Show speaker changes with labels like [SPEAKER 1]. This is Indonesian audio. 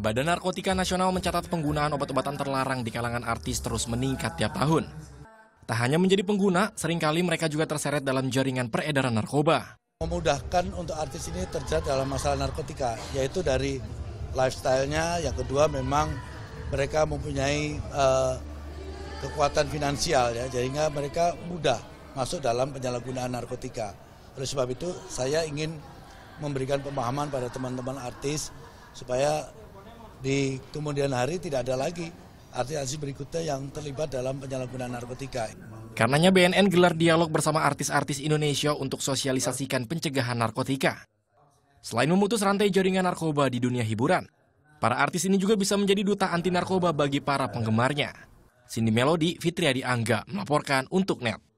[SPEAKER 1] Badan Narkotika Nasional mencatat penggunaan obat-obatan terlarang di kalangan artis terus meningkat tiap tahun. Tak hanya menjadi pengguna, seringkali mereka juga terseret dalam jaringan peredaran
[SPEAKER 2] narkoba. Memudahkan untuk artis ini terjerat dalam masalah narkotika, yaitu dari lifestyle-nya, yang kedua memang mereka mempunyai uh, kekuatan finansial ya, sehingga mereka mudah masuk dalam penyalahgunaan narkotika. Oleh sebab itu, saya ingin memberikan pemahaman pada teman-teman artis supaya di kemudian hari tidak ada lagi artis-artis berikutnya yang
[SPEAKER 3] terlibat dalam penyalahgunaan narkotika. Karenanya BNN gelar dialog bersama artis-artis Indonesia
[SPEAKER 1] untuk sosialisasikan pencegahan narkotika. Selain memutus rantai jaringan narkoba di dunia hiburan, para artis ini juga bisa menjadi duta anti narkoba bagi para penggemarnya. Cindy Melody, Fitriadi Angga melaporkan untuk NET.